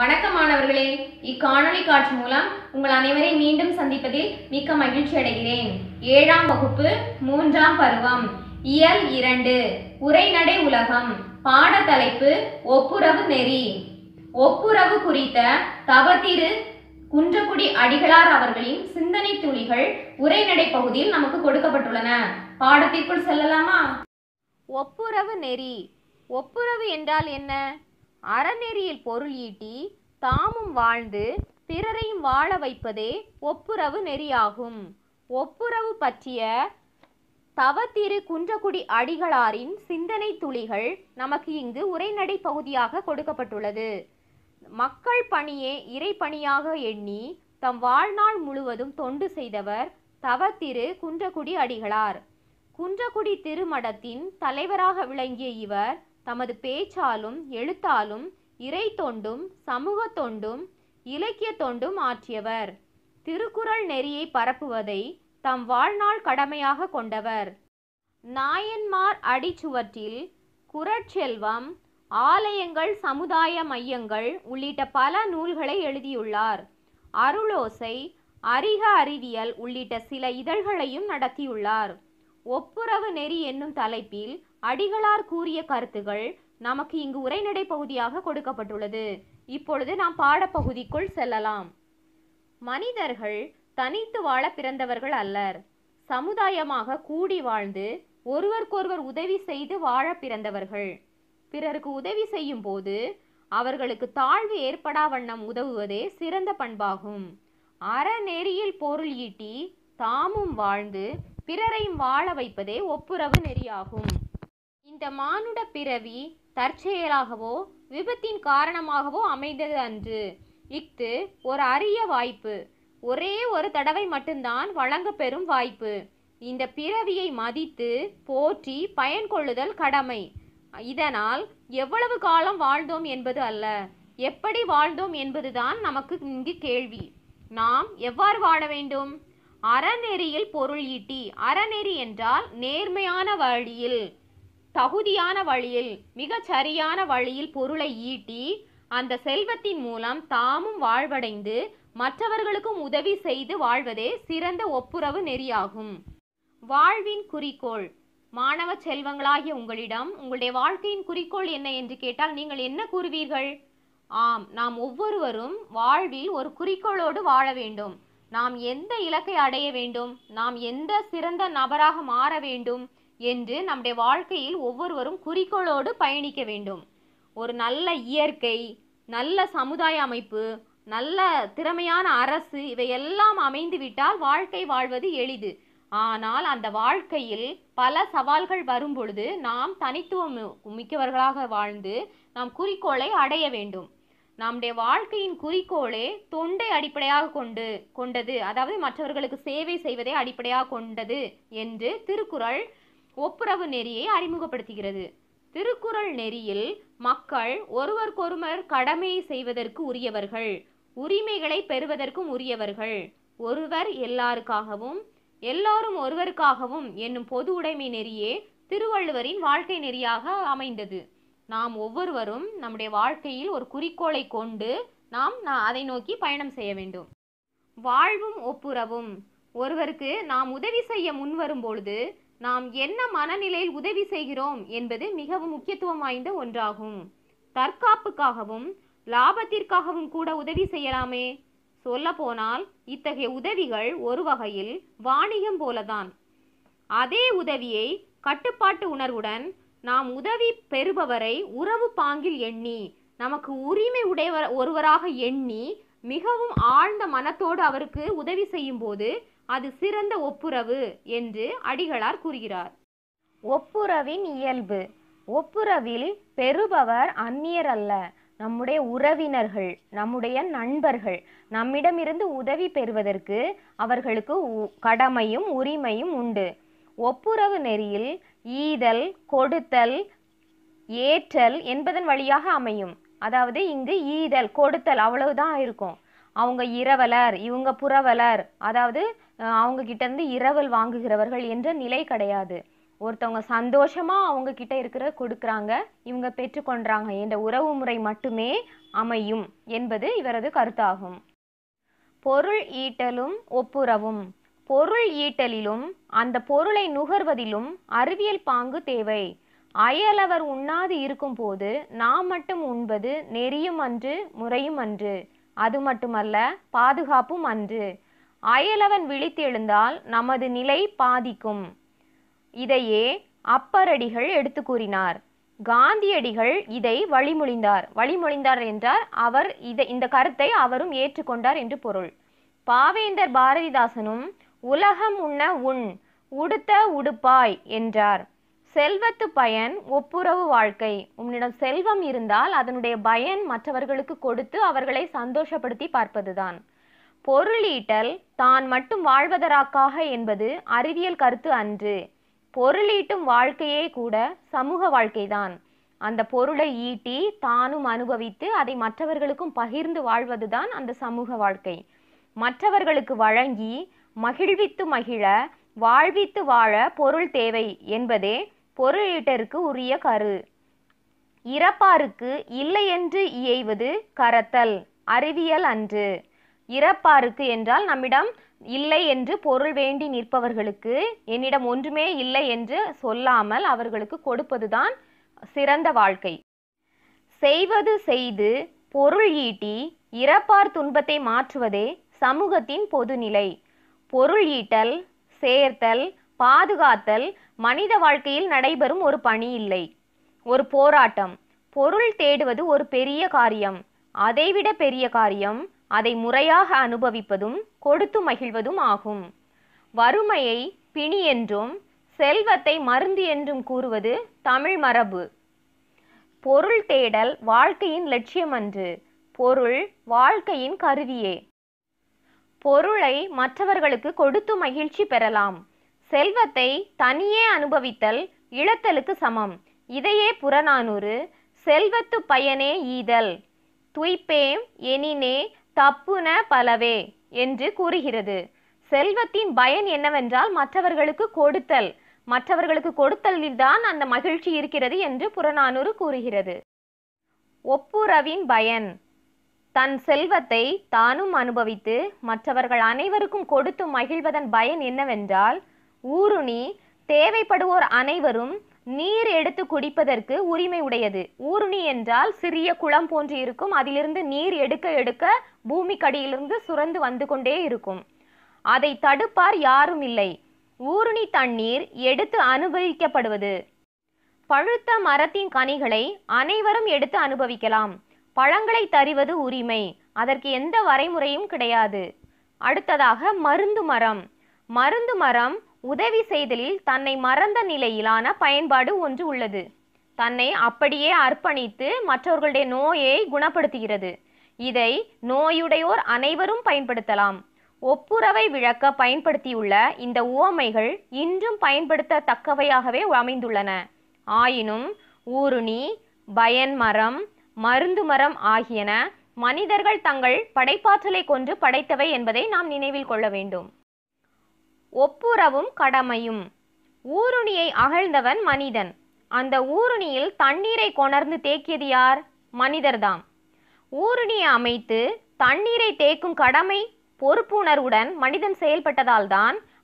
வணக்கம் மாணவர்களே இக்காணொலி காட்சி மூலம் உங்கள் அனைவரை மீண்டும் சந்திப்பதில் மிக்க மகிழ்ச்சி அடைகிறேன் ஏழாம் வகுப்பு மூன்றாம் பருவம் இயல் இரண்டு உரைநடை உலகம் பாட தலைப்பு ஒப்புரவு நெறி ஒப்புரவு குறித்த தவத்திரு குன்றக்குடி அடிகளார் அவர்களின் சிந்தனை துளிகள் உரைநடை பகுதியில் நமக்கு கொடுக்கப்பட்டுள்ளன பாடத்திற்குள் செல்லலாமா ஒப்புரவு நெறி ஒப்புரவு என்றால் என்ன அறநெறியில் பொருள் ஈட்டி தாமும் வாழ்ந்து பிறரையும் வாழ வைப்பதே ஒப்புரவு நெறியாகும் ஒப்புரவு பற்றிய தவத்திரு குன்றக்குடி அடிகளாரின் சிந்தனை துளிகள் நமக்கு இங்கு உரைநடை பகுதியாக கொடுக்கப்பட்டுள்ளது மக்கள் பணியே இறைப்பணியாக எண்ணி தம் வாழ்நாள் முழுவதும் தொண்டு செய்தவர் தவத்திரு குன்றக்குடி அடிகளார் குன்றக்குடி திருமடத்தின் தலைவராக விளங்கிய இவர் தமது பேச்சாலும் எழுத்தாலும் இறை தொண்டும் சமூக தொண்டும் இலக்கிய தொண்டும் ஆற்றியவர் திருக்குறள் நெறியை பரப்புவதை தம் வாழ்நாள் கடமையாக கொண்டவர் நாயன்மார் அடிச்சுவற்றில் குரட்செல்வம் ஆலயங்கள் சமுதாய மையங்கள் உள்ளிட்ட பல நூல்களை எழுதியுள்ளார் அருளோசை அரிக அறிவியல் உள்ளிட்ட சில இதழ்களையும் நடத்தியுள்ளார் ஒப்புரவு நெறி என்னும் தலைப்பில் அடிகளார் கூறிய கருத்துகள் நமக்கு இங்கு உரைநடை பகுதியாக கொடுக்கப்பட்டுள்ளது இப்பொழுது நாம் பாடப்பகுதிக்குள் செல்லலாம் மனிதர்கள் தனித்து வாழ பிறந்தவர்கள் அல்லர் சமுதாயமாக கூடி வாழ்ந்து ஒருவருக்கொருவர் உதவி செய்து வாழ பிறந்தவர்கள் பிறருக்கு உதவி செய்யும் போது அவர்களுக்கு தாழ்வு ஏற்படா வண்ணம் உதவுவதே சிறந்த பண்பாகும் அறநெறியில் பொருள் ஈட்டி தாமும் வாழ்ந்து பிறரையும் வாழ வைப்பதே ஒப்புரவு நெறியாகும் இந்த மானுட பிறவி தற்செயலாகவோ விபத்தின் காரணமாகவோ அமைந்தது அன்று இஃது ஒரு அரிய வாய்ப்பு ஒரே ஒரு தடவை மட்டும்தான் வழங்கப்பெறும் வாய்ப்பு இந்த பிறவியை மதித்து போற்றி பயன் கொள்ளுதல் கடமை இதனால் எவ்வளவு காலம் வாழ்ந்தோம் என்பது அல்ல எப்படி வாழ்ந்தோம் என்பதுதான் நமக்கு இங்கு கேள்வி நாம் எவ்வாறு வாழ வேண்டும் அறநெறியில் பொருள் ஈட்டி அறநெறி என்றால் நேர்மையான வழியில் தகுதியான வழியில் மிகச் சரியான வழியில் பொருளை ஈட்டி அந்த செல்வத்தின் மூலம் தாமும் வாழ்வடைந்து மற்றவர்களுக்கும் உதவி செய்து வாழ்வதே சிறந்த ஒப்புரவு நெறியாகும் வாழ்வின் குறிக்கோள் மாணவ செல்வங்களாகிய உங்களிடம் உங்களுடைய வாழ்க்கையின் குறிக்கோள் என்ன என்று கேட்டால் நீங்கள் என்ன கூறுவீர்கள் ஆம் நாம் ஒவ்வொருவரும் வாழ்வில் ஒரு குறிக்கோளோடு வாழ வேண்டும் நாம் எந்த இலக்கை அடைய வேண்டும் நாம் எந்த சிறந்த நபராக மாற வேண்டும் என்று நம்முடைய வாழ்க்கையில் ஒவ்வொருவரும் குறிக்கோளோடு பயணிக்க வேண்டும் ஒரு நல்ல இயற்கை நல்ல சமுதாய அமைப்பு நல்ல திறமையான அரசு இவையெல்லாம் அமைந்துவிட்டால் வாழ்க்கை வாழ்வது எளிது ஆனால் அந்த வாழ்க்கையில் பல சவால்கள் வரும் பொழுது நாம் தனித்துவம் மிக்கவர்களாக வாழ்ந்து நாம் குறிக்கோளை அடைய வேண்டும் நம்முடைய வாழ்க்கையின் குறிக்கோளே தொண்டை அடிப்படையாக கொண்டு கொண்டது அதாவது மற்றவர்களுக்கு சேவை செய்வதை அடிப்படையாக கொண்டது என்று திருக்குறள் ஒப்புரவு நெறியை அறிமுகப்படுத்துகிறது திருக்குறள் நெறியில் மக்கள் ஒருவருக்கொருவர் கடமை செய்வதற்கு உரியவர்கள் உரிமைகளை பெறுவதற்கும் உரியவர்கள் ஒருவர் எல்லாருக்காகவும் எல்லாரும் ஒருவருக்காகவும் என்னும் பொது உடைமை நெறியே திருவள்ளுவரின் வாழ்க்கை நெறியாக அமைந்தது நாம் ஒவ்வொருவரும் நம்முடைய வாழ்க்கையில் ஒரு குறிக்கோளை கொண்டு நாம் அதை நோக்கி பயணம் செய்ய வேண்டும் வாழ்வும் ஒப்புரவும் ஒருவருக்கு நாம் உதவி செய்ய முன்வரும் பொழுது நாம் என்ன மனநிலையில் உதவி செய்கிறோம் என்பது மிகவும் முக்கியத்துவம் வாய்ந்த ஒன்றாகும் தற்காப்புக்காகவும் லாபத்திற்காகவும் கூட உதவி செய்யலாமே சொல்லப்போனால் இத்தகைய உதவிகள் ஒரு வகையில் வாணிகம் போலதான் அதே உதவியை கட்டுப்பாட்டு உணர்வுடன் நாம் உதவி பெறுபவரை உறவு பாங்கில் எண்ணி நமக்கு உரிமை உடையவர் ஒருவராக எண்ணி மிகவும் ஆழ்ந்த மனத்தோடு அவருக்கு உதவி செய்யும் போது அது சிறந்த ஒப்புரவு என்று அடிகளார் கூறுகிறார் ஒப்புரவின் இயல்பு ஒப்புரவில் பெறுபவர் அந்நியர் அல்ல நம்முடைய உறவினர்கள் நம்முடைய நண்பர்கள் நம்மிடமிருந்து உதவி பெறுவதற்கு அவர்களுக்கு கடமையும் உரிமையும் உண்டு ஒப்புரவு நெறியில் ஈதல் கொடுத்தல் ஏற்றல் என்பதன் வழியாக அமையும் அதாவது இங்கு ஈதல் கொடுத்தல் அவ்வளவுதான் இருக்கும் அவங்க இரவலர் இவங்க புறவலர் அதாவது அவங்க இருந்து இரவல் வாங்குகிறவர்கள் என்ற நிலை கிடையாது ஒருத்தவங்க சந்தோஷமாக அவங்க கிட்ட இருக்கிற கொடுக்குறாங்க இவங்க பெற்றுக்கொண்டாங்க என்ற உறவு முறை மட்டுமே அமையும் என்பது இவரது கருத்தாகும் பொருள் ஈட்டலும் ஒப்புரவும் பொருள் ஈட்டலிலும் அந்த பொருளை நுகர்வதிலும் அறிவியல் பாங்கு தேவை அயலவர் உண்ணாது இருக்கும்போது நாம் மட்டும் உண்பது நெறியும் அன்று முறையும் அன்று அது மட்டுமல்ல பாதுகாப்பும் அன்று அயலவன் விழித்தெழுந்தால் நமது நிலை பாதிக்கும் இதையே அப்பரடிகள் எடுத்து கூறினார் காந்தியடிகள் இதை வழிமொழிந்தார் வழிமொழிந்தார் என்றார் அவர் இதை இந்த கருத்தை அவரும் ஏற்றுக்கொண்டார் என்று பொருள் பாவேந்தர் பாரதிதாசனும் உலகம் உண்ண உண் உடுத்த உடுப்பாய் என்றார் செல்வத்து பயன் ஒப்புரவு வாழ்க்கை உன்னிடம் செல்வம் இருந்தால் அதனுடைய பயன் மற்றவர்களுக்கு கொடுத்து அவர்களை சந்தோஷப்படுத்தி பார்ப்பதுதான் பொருளீட்டல் தான் மட்டும் வாழ்வதற்காக என்பது அறிவியல் கருத்து அன்று பொருளீட்டும் வாழ்க்கையே கூட சமூக வாழ்க்கைதான் அந்த பொருளை ஈட்டி தானும் அனுபவித்து அதை மற்றவர்களுக்கும் பகிர்ந்து வாழ்வதுதான் அந்த சமூக வாழ்க்கை மற்றவர்களுக்கு வழங்கி மகிழ்வித்து மகிழ வாழ்வித்து வாழ பொருள் தேவை என்பதே பொருளீட்டருக்கு உரிய கரு இறப்பாருக்கு இல்லையென்று இயைவது கரத்தல் அறிவியல் அன்று இறப்பாருக்கு என்றால் நம்மிடம் இல்லை என்று பொருள் வேண்டி நிற்பவர்களுக்கு என்னிடம் ஒன்றுமே இல்லை என்று சொல்லாமல் அவர்களுக்கு கொடுப்பதுதான் சிறந்த வாழ்க்கை செய்வது செய்து பொருள் ஈட்டி இறப்பார் துன்பத்தை மாற்றுவதே சமூகத்தின் பொதுநிலை பொருள் ஈட்டல் சேர்த்தல் பாதுகாத்தல் மனித வாழ்க்கையில் நடைபெறும் ஒரு பணி இல்லை ஒரு போராட்டம் பொருள் தேடுவது ஒரு பெரிய காரியம் அதைவிட பெரிய காரியம் அதை முறையாக அனுபவிப்பதும் கொடுத்து மகிழ்வதும் ஆகும் வறுமையை பிணி என்றும் செல்வத்தை மருந்து என்றும் கூறுவது தமிழ் மரபு பொருள் தேடல் வாழ்க்கையின் லட்சியம் அன்று பொருள் வாழ்க்கையின் கருவியே பொருளை மற்றவர்களுக்கு கொடுத்து மகிழ்ச்சி பெறலாம் செல்வத்தை தனியே அனுபவித்தல் இழத்தலுக்கு சமம் இதையே புறநானூறு செல்வத்து பயனே ஈதல் துய்ப்பேம் எனினே தப்புன பலவே என்று கூறுகிறது செல்வத்தின் பயன் என்னவென்றால் மற்றவர்களுக்கு கொடுத்தல் மற்றவர்களுக்கு கொடுத்தலில் தான் அந்த மகிழ்ச்சி இருக்கிறது என்று புறநானூறு கூறுகிறது ஒப்புரவின் பயன் தன் செல்வத்தை தானும் அனுபவித்து மற்றவர்கள் அனைவருக்கும் கொடுத்து மகிழ்வதன் பயன் என்னவென்றால் ஊருணி தேவைப்படுவோர் அனைவரும் நீர் எடுத்து குடிப்பதற்கு உரிமை உடையது ஊருணி என்றால் சிறிய குளம் போன்று இருக்கும் அதிலிருந்து நீர் எடுக்க எடுக்க கடியிலிருந்து சுரந்து வந்து கொண்டே இருக்கும் அதை தடுப்பார் யாரும் இல்லை ஊருணி தண்ணீர் எடுத்து அனுபவிக்கப்படுவது பழுத்த மரத்தின் கனிகளை அனைவரும் எடுத்து அனுபவிக்கலாம் பழங்களை தருவது உரிமை அதற்கு எந்த வரைமுறையும் கிடையாது அடுத்ததாக மருந்து மரம் மருந்து மரம் உதவி செய்தலில் தன்னை மறந்த நிலையிலான பயன்பாடு ஒன்று உள்ளது தன்னை அப்படியே அர்ப்பணித்து மற்றவர்களுடைய நோயை குணப்படுத்துகிறது இதை நோயுடையோர் அனைவரும் பயன்படுத்தலாம் ஒப்புரவை விளக்க பயன்படுத்தியுள்ள இந்த உவமைகள் இன்றும் பயன்படுத்த தக்கவையாகவே அமைந்துள்ளன ஆயினும் ஊருணி பயன் மரம் மருந்து மரம் ஆகியன மனிதர்கள் தங்கள் படைப்பாற்றலை கொண்டு படைத்தவை என்பதை நாம் நினைவில் கொள்ள வேண்டும் ஒப்புரவும் கடமையும் ஊருணியை அகழ்ந்தவன் மனிதன் அந்த ஊருணியில் தண்ணீரை கொணர்ந்து தேக்கியது யார் மனிதர்தாம் ஊருணியை அமைத்து தண்ணீரை தேக்கும் கடமை பொறுப்புணர்வுடன் மனிதன் செயல்பட்டதால்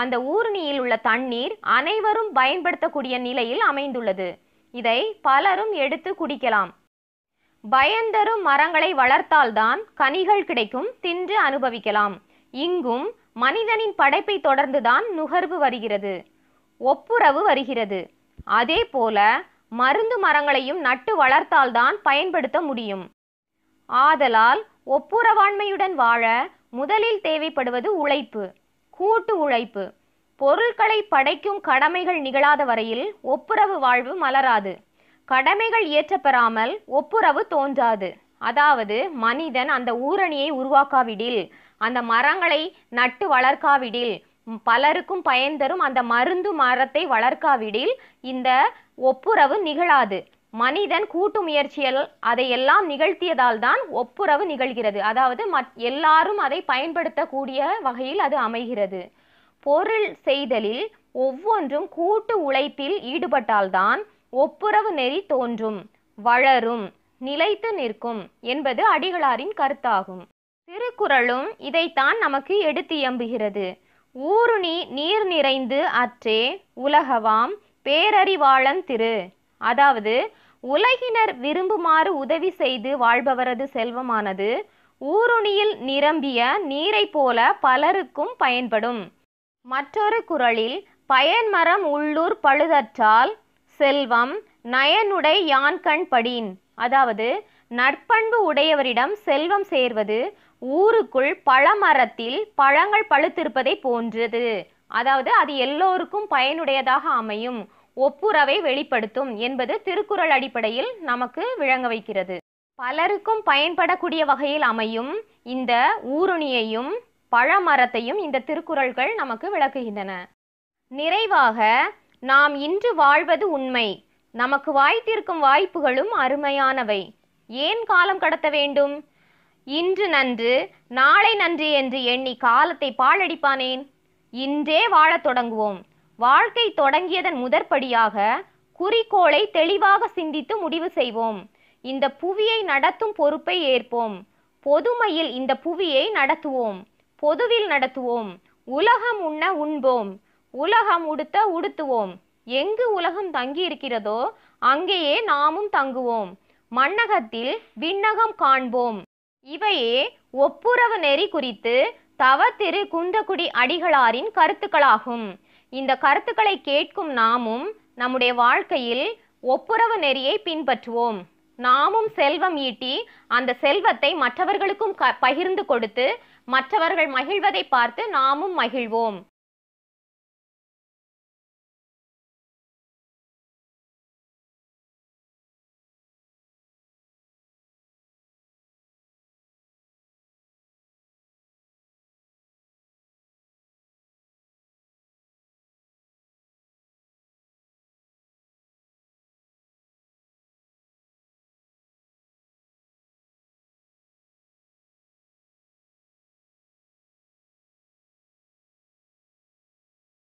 அந்த ஊருணியில் உள்ள தண்ணீர் அனைவரும் பயன்படுத்தக்கூடிய நிலையில் அமைந்துள்ளது இதை பலரும் எடுத்து குடிக்கலாம் பயந்தரும் மரங்களை வளர்த்தால்தான் கனிகள் கிடைக்கும் தின்று அனுபவிக்கலாம் இங்கும் மனிதனின் படைப்பை தொடர்ந்துதான் நுகர்வு வருகிறது ஒப்புரவு வருகிறது அதே போல மருந்து மரங்களையும் நட்டு வளர்த்தால்தான் பயன்படுத்த முடியும் ஆதலால் ஒப்புரவாண்மையுடன் வாழ முதலில் தேவைப்படுவது உழைப்பு கூட்டு உழைப்பு பொருட்களை படைக்கும் கடமைகள் நிகழாத வரையில் ஒப்புரவு வாழ்வு மலராது கடமைகள் இயற்றப்பெறாமல் ஒப்புரவு தோன்றாது அதாவது மனிதன் அந்த ஊரணியை உருவாக்காவிடில் அந்த மரங்களை நட்டு வளர்க்காவிடில் பலருக்கும் பயன் தரும் அந்த மருந்து மரத்தை வளர்க்காவிடில் இந்த ஒப்புரவு நிகழாது மனிதன் கூட்டு முயற்சியில் அதையெல்லாம் நிகழ்த்தியதால் தான் ஒப்புரவு நிகழ்கிறது அதாவது மத் எல்லாரும் அதை பயன்படுத்தக்கூடிய வகையில் அது அமைகிறது பொருள் செய்தலில் ஒவ்வொன்றும் கூட்டு உழைப்பில் ஈடுபட்டால்தான் ஒப்புரவு நெறி தோன்றும் வளரும் நிலைத்து நிற்கும் என்பது அடிகளாரின் கருத்தாகும் திருக்குறளும் இதைத்தான் நமக்கு எடுத்தியம்புகிறது ஊருணி நீர் நிறைந்து அற்றே உலகவாம் பேரறிவாளன் திரு அதாவது உலகினர் விரும்புமாறு உதவி செய்து வாழ்பவரது செல்வமானது ஊருணியில் நிரம்பிய நீரை போல பலருக்கும் பயன்படும் மற்றொரு குரலில் பயன்மரம் உள்ளூர் பழுதற்றால் செல்வம் நயனுடை யான்கண் படின் அதாவது நற்பண்பு உடையவரிடம் செல்வம் சேர்வது ஊருக்குள் பழமரத்தில் பழங்கள் பழுத்திருப்பதை போன்றது அதாவது அது எல்லோருக்கும் பயனுடையதாக அமையும் ஒப்புரவை வெளிப்படுத்தும் என்பது திருக்குறள் அடிப்படையில் நமக்கு விளங்க வைக்கிறது பலருக்கும் பயன்படக்கூடிய வகையில் அமையும் இந்த ஊருணியையும் பழமரத்தையும் இந்த திருக்குறள்கள் நமக்கு விளக்குகின்றன நிறைவாக நாம் இன்று வாழ்வது உண்மை நமக்கு வாய்த்திருக்கும் வாய்ப்புகளும் அருமையானவை ஏன் காலம் கடத்த வேண்டும் இன்று நன்று நாளை நன்று என்று எண்ணி காலத்தை பாழடிப்பானேன் இன்றே வாழத் தொடங்குவோம் வாழ்க்கை தொடங்கியதன் முதற்படியாக குறிக்கோளை தெளிவாக சிந்தித்து முடிவு செய்வோம் இந்த புவியை நடத்தும் பொறுப்பை ஏற்போம் பொதுமையில் இந்த புவியை நடத்துவோம் பொதுவில் நடத்துவோம் உலகம் உண்ண உண்போம் உலகம் உடுத்த உடுத்துவோம் எங்கு உலகம் தங்கி இருக்கிறதோ அங்கேயே நாமும் தங்குவோம் மண்ணகத்தில் விண்ணகம் காண்போம் இவையே ஒப்புரவு நெறி குறித்து தவத்திரு குந்தக்குடி அடிகளாரின் கருத்துக்களாகும் இந்த கருத்துக்களை கேட்கும் நாமும் நம்முடைய வாழ்க்கையில் ஒப்புரவு நெறியை பின்பற்றுவோம் நாமும் செல்வம் ஈட்டி அந்த செல்வத்தை மற்றவர்களுக்கும் பகிர்ந்து கொடுத்து மற்றவர்கள் மகிழ்வதை பார்த்து நாமும் மகிழ்வோம்